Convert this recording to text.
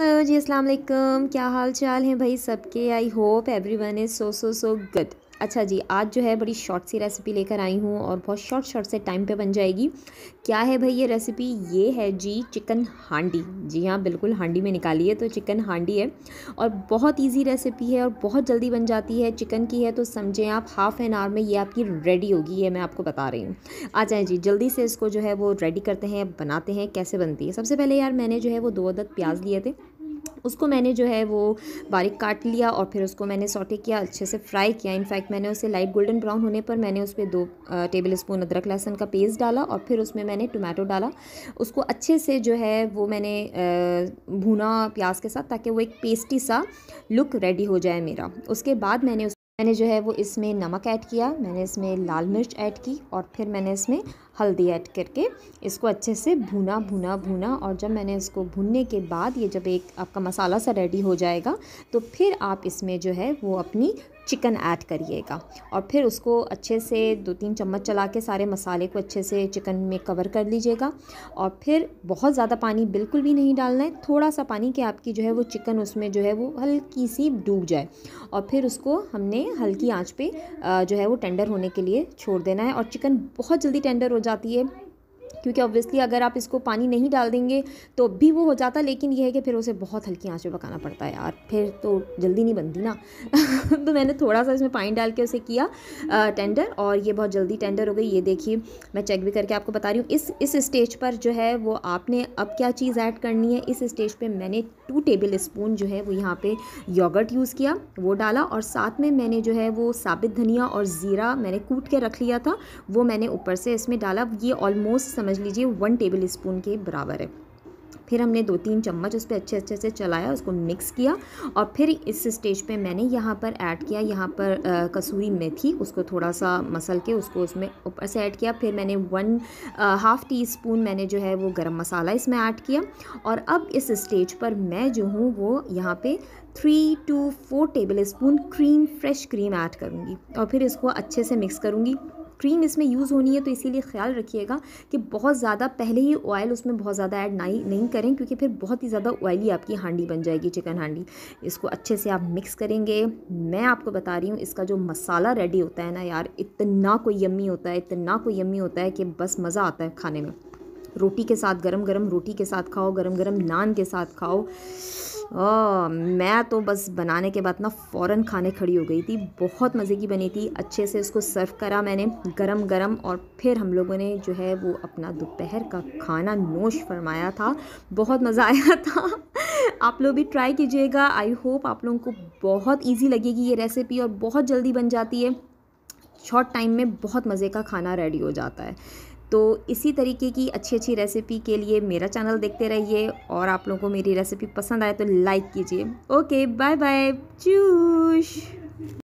hello जी अस्सलाम वालेकुम क्या हाल चाल है भाई सबके I hope everyone is so so so good अच्छा जी आज जो है बड़ी शॉर्ट सी रेसिपी लेकर आई हूँ और बहुत शॉर्ट शॉर्ट से टाइम पे बन जाएगी क्या है भाई ये रेसिपी ये है जी चिकन हांडी जी हाँ बिल्कुल हांडी में निकाली है तो चिकन हांडी है और बहुत इजी रेसिपी है और बहुत जल्दी बन जाती है चिकन की है तो समझें आप हाफ़ एन आवर में ये आपकी रेडी होगी ये मैं आपको बता रही हूँ आ जाए जी जल्दी से इसको जो है वो रेडी करते हैं बनाते हैं कैसे बनती है सबसे पहले यार मैंने जो है वो दो अदद प्याज लिए थे उसको मैंने जो है वो बारीक काट लिया और फिर उसको मैंने सॉटे किया अच्छे से फ्राई किया इनफैक्ट मैंने उसे लाइट गोल्डन ब्राउन होने पर मैंने उस पर दो टेबल स्पून अदरक लहसन का पेस्ट डाला और फिर उसमें मैंने टोमेटो डाला उसको अच्छे से जो है वो मैंने भुना प्याज के साथ ताकि वो एक पेस्टी सा लुक रेडी हो जाए मेरा उसके बाद मैंने मैंने जो है वो इसमें नमक ऐड किया मैंने इसमें लाल मिर्च ऐड की और फिर मैंने इसमें हल्दी ऐड करके इसको अच्छे से भुना भुना भुना और जब मैंने इसको भुनने के बाद ये जब एक आपका मसाला सा रेडी हो जाएगा तो फिर आप इसमें जो है वो अपनी चिकन ऐड करिएगा और फिर उसको अच्छे से दो तीन चम्मच चला के सारे मसाले को अच्छे से चिकन में कवर कर लीजिएगा और फिर बहुत ज़्यादा पानी बिल्कुल भी नहीं डालना है थोड़ा सा पानी कि आपकी जो है वो चिकन उसमें जो है वो हल्की सी डूब जाए और फिर उसको हमने हल्की आँच पर जो है वो टेंडर होने के लिए छोड़ देना है और चिकन बहुत जल्दी टेंडर हो जाती है क्योंकि ऑब्वियसली अगर आप इसको पानी नहीं डाल देंगे तो भी वो हो जाता लेकिन ये है कि फिर उसे बहुत हल्की आँच पे पकाना पड़ता है यार फिर तो जल्दी नहीं बनती ना तो मैंने थोड़ा सा इसमें पानी डाल के उसे किया आ, टेंडर और ये बहुत जल्दी टेंडर हो गई ये देखिए मैं चेक भी करके आपको बता रही हूँ इस इस स्टेज पर जो है वो आपने अब क्या चीज़ ऐड करनी है इस स्टेज पर मैंने टू टेबल स्पून जो है वो यहाँ पर योगर्ट यूज़ किया वो डाला और साथ में मैंने जो है वो साबित धनिया और ज़ीरा मैंने कूट के रख लिया था वो मैंने ऊपर से इसमें डाला ये ऑलमोस्ट समझ समझ लीजिए वन टेबल स्पून के बराबर है फिर हमने दो तीन चम्मच उस पर अच्छे अच्छे से चलाया उसको मिक्स किया और फिर इस स्टेज पे मैंने यहाँ पर ऐड किया यहाँ पर आ, कसूरी मेथी उसको थोड़ा सा मसल के उसको उसमें ऊपर से ऐड किया फिर मैंने वन हाफ़ टी स्पून मैंने जो है वो गरम मसाला इसमें ऐड किया और अब इस स्टेज पर मैं जो हूँ वो यहाँ पर three to four tablespoon cream fresh cream add करूँगी और फिर इसको अच्छे से मिक्स करूँगी क्रीम इसमें यूज़ होनी है तो इसीलिए ख्याल रखिएगा कि बहुत ज़्यादा पहले ही ऑयल उसमें बहुत ज़्यादा ऐड नहीं नहीं करें क्योंकि फिर बहुत ही ज़्यादा ऑयली आपकी हांडी बन जाएगी चिकन हांडी इसको अच्छे से आप मिक्स करेंगे मैं आपको बता रही हूँ इसका जो मसाला रेडी होता है ना यार इतना कोई यम्मी होता है इतना कोई यम्मी होता है कि बस मज़ा आता है खाने में रोटी के साथ गरम गरम रोटी के साथ खाओ गरम गरम नान के साथ खाओ आ, मैं तो बस बनाने के बाद ना फ़ौरन खाने खड़ी हो गई थी बहुत मज़े की बनी थी अच्छे से उसको सर्व करा मैंने गरम गरम और फिर हम लोगों ने जो है वो अपना दोपहर का खाना नोश फरमाया था बहुत मज़ा आया था आप लोग भी ट्राई कीजिएगा आई होप आप लोगों को बहुत ईजी लगेगी ये रेसिपी और बहुत जल्दी बन जाती है शॉर्ट टाइम में बहुत मज़े का खाना रेडी हो जाता है तो इसी तरीके की अच्छी अच्छी रेसिपी के लिए मेरा चैनल देखते रहिए और आप लोगों को मेरी रेसिपी पसंद आए तो लाइक कीजिए ओके बाय बाय चूश